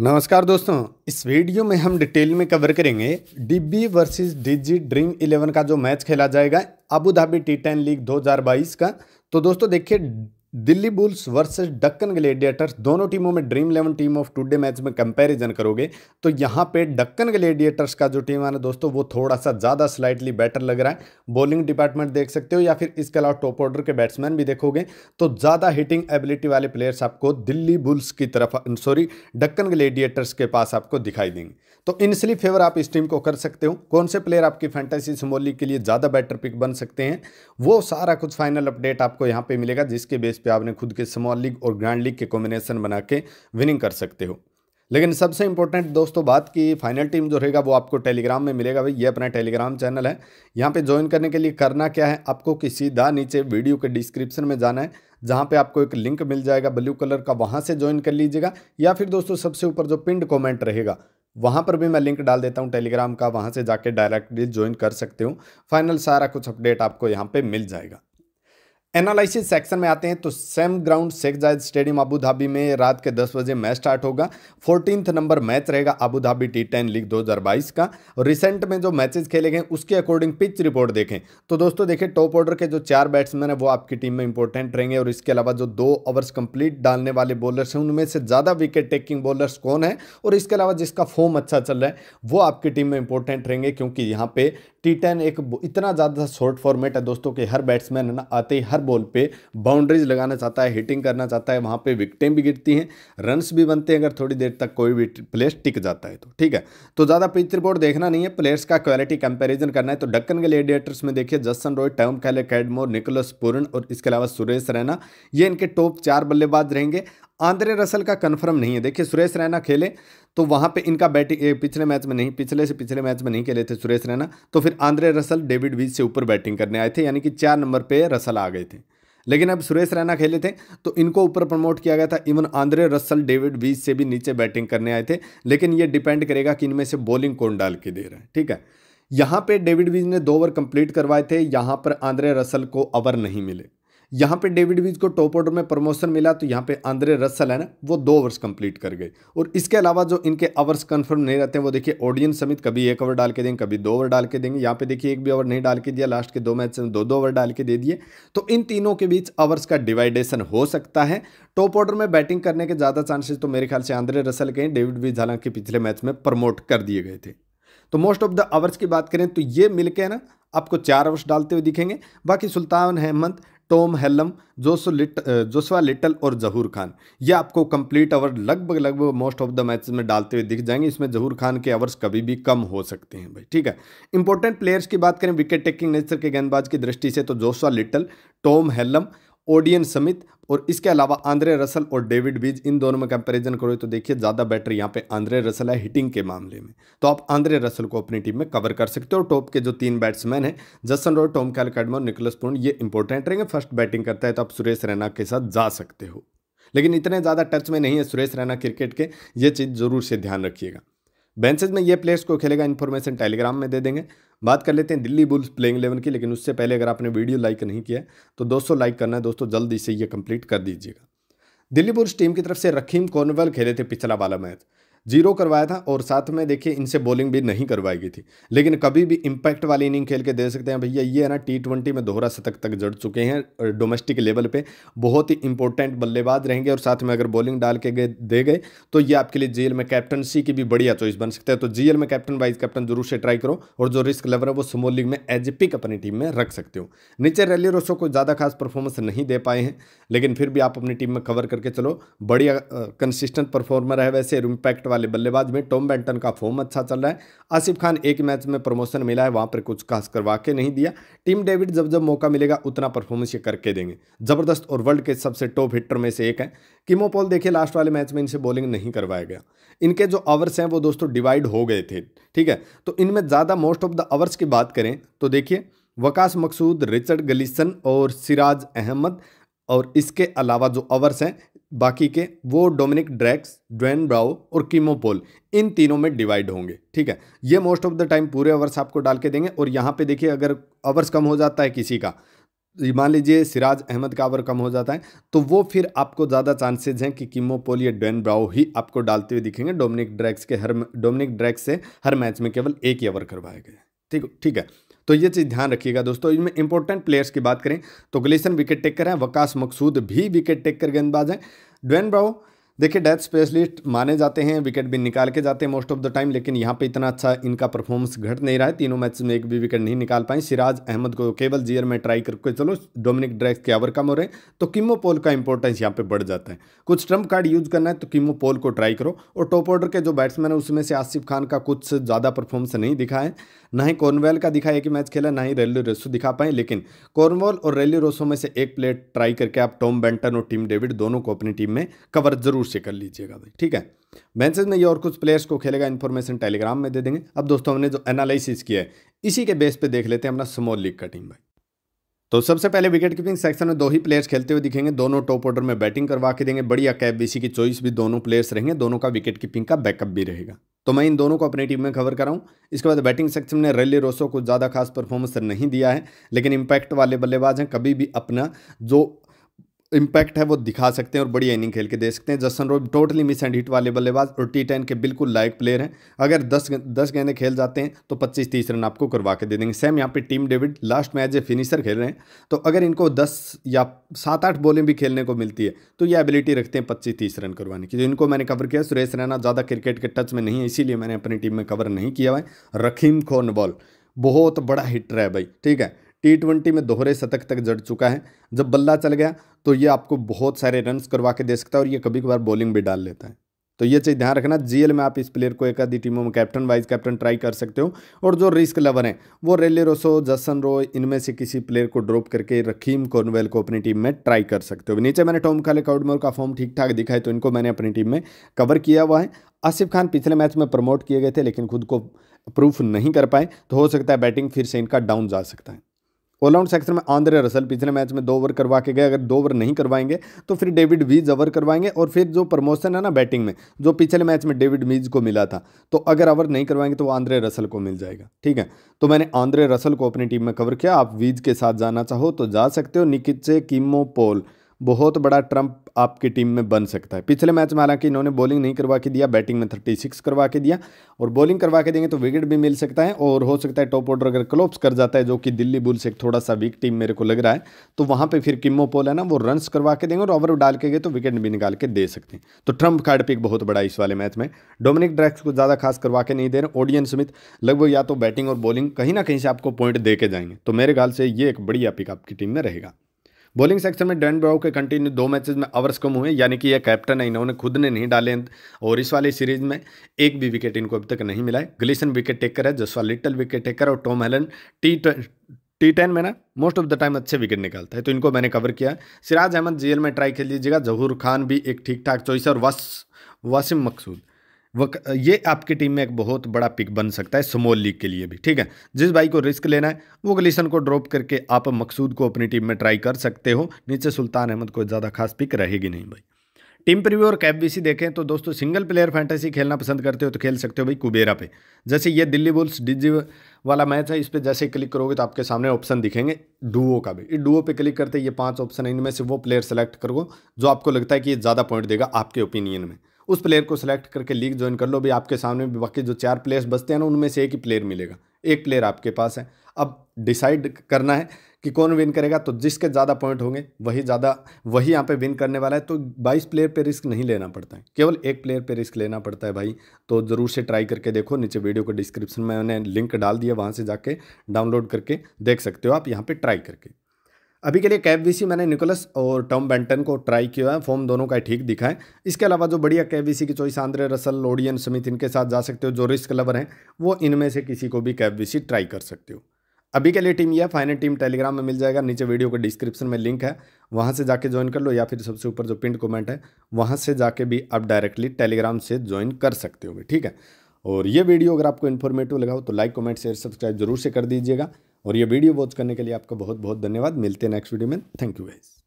नमस्कार दोस्तों इस वीडियो में हम डिटेल में कवर करेंगे DB versus DG dream eleven का जो मैच खेला जाएगा Abu Dhabi T ten league 2022 का तो दोस्तों देखिए Delhi bulls versus Deccan gladiators दोनों टीमों में dream eleven team of today match में कंपैरिजन करोगे तो यहाँ पे डक्कन ग्लेडिएटर्स का जो टीम है ना दोस्तों वो थोड़ा सा ज़्यादा स्लाइटली बेटर लग रहा है बॉलिंग डिपार्टमेंट देख सकते हो या फिर इसके अलावा टॉप ऑर्डर के बैट्समैन भी देखोगे तो ज़्यादा हिटिंग एबिलिटी वाले प्लेयर्स आपको दिल्ली बुल्स की तरफ सॉरी डक्कन ग्लेडिएटर्स के पास आपको दिखाई देंगे तो इनसली फेवर आप इस टीम को कर सकते हो कौन से प्लेयर आपकी फैंटेसी स्मॉल के लिए ज़्यादा बेटर पिक बन सकते हैं वो सारा कुछ फाइनल अपडेट आपको यहाँ पर मिलेगा जिसके बेस बेस पे आपने खुद के स्मॉल लीग और ग्रैंड लीग के कॉम्बिनेशन बना के विनिंग कर सकते हो लेकिन सबसे इंपॉर्टेंट दोस्तों बात की फाइनल टीम जो रहेगा वो आपको टेलीग्राम में मिलेगा भाई ये अपना टेलीग्राम चैनल है यहाँ पे ज्वाइन करने के लिए करना क्या है आपको कि सीधा नीचे वीडियो के डिस्क्रिप्शन में जाना है जहाँ पे आपको एक लिंक मिल जाएगा ब्लू कलर का वहाँ से ज्वाइन कर लीजिएगा या फिर दोस्तों सबसे ऊपर जो पिंड कॉमेंट रहेगा वहाँ पर भी मैं लिंक डाल देता हूँ टेलीग्राम का वहाँ से जाके डायरेक्टली ज्वाइन कर सकते हो फाइनल सारा कुछ अपडेट आपको यहाँ पर मिल जाएगा एनालिसिस सेक्शन में आते हैं तो सेम ग्राउंड शेख जायद स्टेडियम अबू धाबी में रात के 10 बजे मैच स्टार्ट होगा फोर्टीनथ नंबर मैच रहेगा Abu Dhabi T ten league 2022 का और रिसेंट में जो मैचेस खेले गए उसके अकॉर्डिंग पिच रिपोर्ट देखें तो दोस्तों देखिए टॉप ऑर्डर के जो चार बैट्समैन है वो आपकी टीम में इंपॉर्टेंट रहेंगे और इसके अलावा जो दो ओवर्स कंप्लीट डालने वाले बॉलर्स हैं उनमें से ज़्यादा विकेट टेकिंग बॉलर्स कौन है और इसके अलावा जिसका फॉर्म अच्छा चल रहा है वो आपकी टीम में इंपॉर्टेंट रहेंगे क्योंकि यहाँ पे टी टेन एक इतना ज़्यादा शॉर्ट फॉर्मेट है दोस्तों कि हर बैट्समैन है ना आते ही हर बॉल पे बाउंड्रीज लगाना चाहता है हिटिंग करना चाहता है वहाँ पे विकटें भी गिरती हैं रन्स भी बनते हैं अगर थोड़ी देर तक कोई भी प्लेयर्स टिक जाता है तो ठीक है तो ज़्यादा पिच रिपोर्ट देखना नहीं है प्लेयर्स का क्वालिटी कंपेरिजन करना है तो डक्कन के लेडिएटर्स में देखिए Jason Roy Tom Kohler Cadmore Nicholas Pooran और इसके अलावा सुरेश रैना ये इनके टॉप चार बल्लेबाज रहेंगे आंद्रे रसल का कन्फर्म नहीं है देखिए सुरेश रैना खेले तो वहाँ पे इनका बैटिंग पिछले मैच में नहीं पिछले से पिछले मैच में नहीं खेले थे सुरेश रैना तो फिर आंद्रे रसल डेविड वीज से ऊपर बैटिंग करने आए थे यानी कि चार नंबर पे रसल आ गए थे लेकिन अब सुरेश रैना खेले थे तो इनको ऊपर प्रमोट किया गया था इवन आंद्रे रसल डेविड वीज से भी नीचे बैटिंग करने आए थे लेकिन ये डिपेंड करेगा कि इनमें से बॉलिंग कौन डाल के दे रहा है ठीक है यहाँ पर डेविड वीज ने दो ओवर कंप्लीट करवाए थे यहाँ पर आंद्रे रसल को ओवर नहीं मिले यहाँ पे डेविड वीज को टॉप ऑर्डर में प्रमोशन मिला तो यहाँ पे आंद्रे रसल है ना वो दो ओवर्स कंप्लीट कर गए और इसके अलावा जो इनके ओवर्स कंफर्म नहीं रहते हैं वो देखिए ऑडियंस समेत कभी एक ओवर डाल के देंगे कभी दो ओवर डाल के देंगे यहाँ पे देखिए एक भी ओवर नहीं डाल के दिया लास्ट के दो मैच में दो दो ओवर डाल के दे दिए तो इन तीनों के बीच ओवर्स का डिवाइडेशन हो सकता है टॉप ऑर्डर में बैटिंग करने के ज़्यादा चांसेस तो मेरे ख्याल से आंद्रे रसल के डेविड वीज हालांकि पिछले मैच में प्रमोट कर दिए गए थे तो मोस्ट ऑफ द अवर्स की बात करें तो ये मिलकर ना आपको चार अवर्स डालते हुए दिखेंगे बाकी सुल्तान हेमंत टॉम हेलम जोसो लिट जोसवा लिटल और जहूर खान ये आपको कंप्लीट ओवर लगभग लगभग मोस्ट ऑफ द मैच में डालते हुए दिख जाएंगे इसमें जहूर खान के ओवर्स कभी भी कम हो सकते हैं भाई ठीक है इंपॉर्टेंट प्लेयर्स की बात करें विकेट टेकिंग नेचर के गेंदबाज की दृष्टि से तो Joshua Little Tom Helm Odean Smith और इसके अलावा आंद्रे रसल और डेविड बीज इन दोनों में कंपैरिजन करो तो देखिए ज़्यादा बेटर यहाँ पे आंद्रे रसल है हिटिंग के मामले में तो आप आंद्रे रसल को अपनी टीम में कवर कर सकते हो टॉप के जो तीन बैट्समैन हैं जसन रॉय टॉम कैडम और निकोलस पूर्ण ये इंपॉर्टेंट रहेंगे फर्स्ट बैटिंग करता है तो आप सुरेश रैना के साथ जा सकते हो लेकिन इतने ज़्यादा टच में नहीं है सुरेश रैना क्रिकेट के ये चीज़ ज़रूर से ध्यान रखिएगा बेंचेज में ये प्लेयर्स को खेलेगा इन्फॉर्मेशन टेलीग्राम में दे देंगे बात कर लेते हैं दिल्ली बुल्स प्लेइंग इलेवन की लेकिन उससे पहले अगर आपने वीडियो लाइक नहीं किया तो 200 लाइक करना है दोस्तों जल्दी से ये कंप्लीट कर दीजिएगा दिल्ली बुल्स टीम की तरफ से रखीम कॉर्नवेल खेले थे पिछला वाला मैच जीरो करवाया था और साथ में देखिए इनसे बॉलिंग भी नहीं करवाई गई थी लेकिन कभी भी इम्पैक्ट वाली इनिंग खेल के दे सकते हैं भैया ये है ना टी ट्वेंटी में दोहरा शतक तक जड़ चुके हैं डोमेस्टिक लेवल पे बहुत ही इंपॉर्टेंट बल्लेबाज रहेंगे और साथ में अगर बॉलिंग डाल के गए दे गए तो ये आपके लिए जीएल में कैप्टनसी की भी बढ़िया चॉइस बन सकता है तो जीएल में कैप्टन वाइस कैप्टन जरूर से ट्राई करो और जो रिस्क लेवर है वो स्मॉल लीग में एज ए पिक अपनी टीम में रख सकते हो नीचे रैली रोसो को ज़्यादा खास परफॉर्मेंस नहीं दे पाए हैं लेकिन फिर भी आप अपनी टीम में कवर करके चलो बढ़िया कंसिस्टेंट परफॉर्मर है वैसे इम्पैक्ट वाले वाले बल्लेबाज में टॉम बेंटन का फॉर्म अच्छा चल रहा है आसिफ खान एक मैच में प्रमोशन मिला है वहाँ पर कुछ खास करवा के नहीं दिया टीम डेविड जब जब मौका मिलेगा उतना परफॉर्मेंस ये करके देंगे ज़बरदस्त और वर्ल्ड के सबसे टॉप हिटर में से एक है किमोपोल देखिए लास्ट वाले मैच में इनसे बॉलिंग नहीं करवाया गया इनके जो आवर्स हैं वो दोस्तों डिवाइड हो गए थे ठीक है तो इनमें ज़्यादा मोस्ट ऑफ द आवर्स की बात करें तो देखिए वकास मकसूद रिचर्ड गलीसन और सिराज अहमद और इसके अलावा जो अवर्स हैं बाकी के वो डोमिनिक ड्रैक्स ड्वेन ब्राओ और कीमोपोल इन तीनों में डिवाइड होंगे ठीक है ये मोस्ट ऑफ द टाइम पूरे अवर्स आपको डाल के देंगे और यहाँ पे देखिए अगर अवर्स कम हो जाता है किसी का मान लीजिए सिराज अहमद का अवर कम हो जाता है तो वो फिर आपको ज़्यादा चांसेज हैं कि कीमोपोल या ड्वेन ब्राओ ही आपको डालते हुए दिखेंगे डोमिनिक ड्रैक्स के हर डोमिनिक ड्रैक्स से हर मैच में केवल एक ही ओवर करवाए गए ठीक ठीक है तो ये चीज़ ध्यान रखिएगा दोस्तों इनमें इंपॉर्टेंट प्लेयर्स की बात करें तो ग्लेशन विकेट टेकर हैं वकास मकसूद भी विकेट टेकर गेंदबाज हैं ड्वेन ब्राउ देखिए डेथ स्पेशलिस्ट माने जाते हैं विकेट भी निकाल के जाते हैं मोस्ट ऑफ द टाइम लेकिन यहाँ पे इतना अच्छा इनका परफॉर्मेंस घट नहीं रहा है तीनों मैच में एक भी विकेट नहीं निकाल पाए सिराज अहमद को केवल जीयर में ट्राई करके चलो डोमिनिक ड्रैक्स के आवर कम हो रहे हैं तो किमो पोल का इंपॉर्टेंस यहाँ पर बढ़ जाता है कुछ ट्रम्प कार्ड यूज करना है तो किमो पोल को ट्राई करो और टॉप ऑर्डर के जो बैट्समैन है उसमें से आसिफ खान का कुछ ज़्यादा परफॉर्मेंस नहीं दिखा है ना ही कॉर्नवेल का दिखा एक ही मैच खेला ना ही रेलो रोसो दिखा पाए लेकिन कॉर्नवॉल और रेल्यू रोसो में से एक प्लेयर ट्राई करके आप टॉम बेंटन और टीम डेविड दोनों को अपनी टीम में कवर जरूर से कर लीजिएगा भाई ठीक है मैचेज में ये और कुछ प्लेयर्स को खेलेगा इन्फॉर्मेशन टेलीग्राम में दे देंगे अब दोस्तों हमने जो एनालिसिस किया है इसी के बेस पर देख लेते हैं अपना स्मॉल लीग का टीम भाई तो सबसे पहले विकेट कीपिंग सेक्शन में दो ही प्लेयर्स खेलते हुए दिखेंगे दोनों टॉप ऑर्डर में बैटिंग करवा के देंगे बढ़िया कैब बीसी की चॉइस भी दोनों प्लेयर्स रहेंगे दोनों का विकेट कीपिंग का बैकअप भी रहेगा तो मैं इन दोनों को अपनी टीम में कवर कराऊं इसके बाद बैटिंग सेक्शन में रेली रोसो को ज़्यादा खास परफॉर्मेंस नहीं दिया है लेकिन इम्पैक्ट वाले बल्लेबाज हैं कभी भी अपना जो इम्पैक्ट है वो दिखा सकते हैं और बड़ी इनिंग खेल के दे सकते हैं जसन रोब टोटली मिस एंड हिट वाले बल्लेबाज और टी टेन के बिल्कुल लायक प्लेयर हैं अगर दस दस गेंदे खेल जाते हैं तो पच्चीस तीस रन आपको करवा के दे देंगे सेम यहाँ पे team David last match a finisher खेल रहे हैं तो अगर इनको दस या सात आठ बॉलें भी खेलने को मिलती है तो ये एबिलिटी रखते हैं पच्चीस तीस रन करवाने की जो इनको मैंने कवर किया सुरेश रैना ज़्यादा क्रिकेट के टच में नहीं है इसीलिए मैंने अपनी टीम में कवर नहीं किया हुआ है रखीम बॉल बहुत बड़ा हिटर है भाई ठीक है टी ट्वेंटी में दोहरे शतक तक जड़ चुका है जब बल्ला चल गया तो ये आपको बहुत सारे रन करवा के दे सकता है और ये कभी कभार बॉलिंग भी डाल लेता है तो ये चीज़ ध्यान रखना जीएल में आप इस प्लेयर को एक आधी टीमों में कैप्टन वाइस कैप्टन ट्राई कर सकते हो और जो रिस्क लवर हैं वो रेले रोसो जसन रो इनमें से किसी प्लेयर को ड्रॉप करके रखीम कॉर्नवेल को अपनी टीम में ट्राई कर सकते हो नीचे मैंने टॉम खाले काउडमोर का फॉर्म ठीक ठाक दिखाई तो इनको मैंने अपनी टीम में कवर किया हुआ है आसिफ खान पिछले मैच में प्रमोट किए गए थे लेकिन खुद को प्रूफ नहीं कर पाए तो हो सकता है बैटिंग फिर से इनका डाउन जा सकता है ऑलराउंड सेक्शन में आंद्रे रसल पिछले मैच में दो ओवर करवा के गए अगर दो ओवर नहीं करवाएंगे तो फिर डेविड वीज ओवर करवाएंगे और फिर जो प्रमोशन है ना बैटिंग में जो पिछले मैच में डेविड वीज को मिला था तो अगर ओवर नहीं करवाएंगे तो आंद्रे रसल को मिल जाएगा ठीक है तो मैंने आंद्रे रसल को अपनी टीम में कवर किया आप वीज के साथ जाना चाहो तो जा सकते हो निकिचे किमो पोल बहुत बड़ा ट्रंप आपकी टीम में बन सकता है पिछले मैच में हालांकि इन्होंने बॉलिंग नहीं करवा के दिया बैटिंग में थर्टी सिक्स करवा के दिया और बॉलिंग करवा के देंगे तो विकेट भी मिल सकता है और हो सकता है टॉप ऑर्डर अगर क्लोप्स कर जाता है जो कि दिल्ली बुल्स एक थोड़ा सा वीक टीम मेरे को लग रहा है तो वहाँ पर फिर किमो पोल है ना वो रन्स करवा के देंगे और ओवर डाल के गए तो विकेट भी निकाल के दे सकते हैं तो ट्रंप कार्ड पिक बहुत बड़ा इस वाले मैच में डोमिनिक ड्रैक्स को ज़्यादा खास करवा के नहीं दे रहे ओडियन समित लगभग या तो बैटिंग और बॉलिंग कहीं ना कहीं से आपको पॉइंट दे के जाएंगे तो मेरे ख्याल से ये एक बढ़िया पिक आपकी टीम में रहेगा बॉलिंग सेक्शन में डैन ब्राउ के कंटिन्यू दो मैचेस में अवर्स कम हुए यानी कि ये कैप्टन है इन्होंने खुद ने नहीं डाले और इस वाली सीरीज में एक भी विकेट इनको अभी तक नहीं मिला है ग्लिसन विकेट टेकर है जसवा लिटल विकेट टेकर और टॉम हेलन टी टी टेन में ना मोस्ट ऑफ द टाइम अच्छे विकेट निकालता है तो इनको मैंने कवर किया सिराज अहमद जीएल में ट्राई खेल लीजिएगा जहूर खान भी एक ठीक ठाक चॉइस है और वस वासिम मकसूद ये आपकी टीम में एक बहुत बड़ा पिक बन सकता है स्मॉल लीग के लिए भी ठीक है जिस भाई को रिस्क लेना है वो गलीसन को ड्रॉप करके आप मकसूद को अपनी टीम में ट्राई कर सकते हो नीचे सुल्तान अहमद कोई ज़्यादा खास पिक रहेगी नहीं भाई टीम प्रीव्यू और कैप बीसी देखें तो दोस्तों सिंगल प्लेयर फैंटेसी खेलना पसंद करते हो तो खेल सकते हो भाई कुबेरा पे जैसे ये दिल्ली बुल्स डिजी वाला मैच है इस पर जैसे क्लिक करोगे तो आपके सामने ऑप्शन दिखेंगे डुओ का भी इस डुओ पे क्लिक करते ये पांच ऑप्शन है इनमें से वो प्लेयर सेलेक्ट करो जो आपको लगता है कि ये ज़्यादा पॉइंट देगा आपके ओपिनियन में उस प्लेयर को सिलेक्ट करके लीग ज्वाइन कर लो भी आपके सामने भी बाकी जो चार प्लेयर्स बचते हैं ना उनमें से एक ही प्लेयर मिलेगा एक प्लेयर आपके पास है अब डिसाइड करना है कि कौन विन करेगा तो जिसके ज़्यादा पॉइंट होंगे वही ज़्यादा वही यहाँ पे विन करने वाला है तो 22 प्लेयर पे रिस्क नहीं लेना पड़ता है केवल एक प्लेयर पे रिस्क लेना पड़ता है भाई तो ज़रूर से ट्राई करके देखो नीचे वीडियो को डिस्क्रिप्शन में मैंने लिंक डाल दिया वहाँ से जाके डाउनलोड करके देख सकते हो आप यहाँ पर ट्राई करके अभी के लिए कैब वीसी मैंने निकोलस और टॉम बेंटन को ट्राई किया है फॉर्म दोनों का ठीक दिखा है इसके अलावा जो बढ़िया कैब वीसी की चॉइस आंद्रे रसल लोडियन समित इनके साथ जा सकते हो जो रिस्क लवर हैं वो इनमें से किसी को भी कैब वीसी ट्राई कर सकते हो अभी के लिए टीम यह फाइनल टीम टेलीग्राम में मिल जाएगा नीचे वीडियो के डिस्क्रिप्शन में लिंक है वहाँ से जाके ज्वाइन कर लो या फिर सबसे ऊपर जो पिंड कॉमेंट है वहाँ से जाके भी आप डायरेक्टली टेलीग्राम से ज्वाइन कर सकते हो ठीक है और ये वीडियो अगर आपको इन्फॉर्मेटिव लगा हो तो लाइक कमेंट शेयर सब्सक्राइब जरूर से कर दीजिएगा और ये वीडियो वॉच करने के लिए आपका बहुत बहुत धन्यवाद मिलते हैं नेक्स्ट वीडियो में थैंक यू गाइज़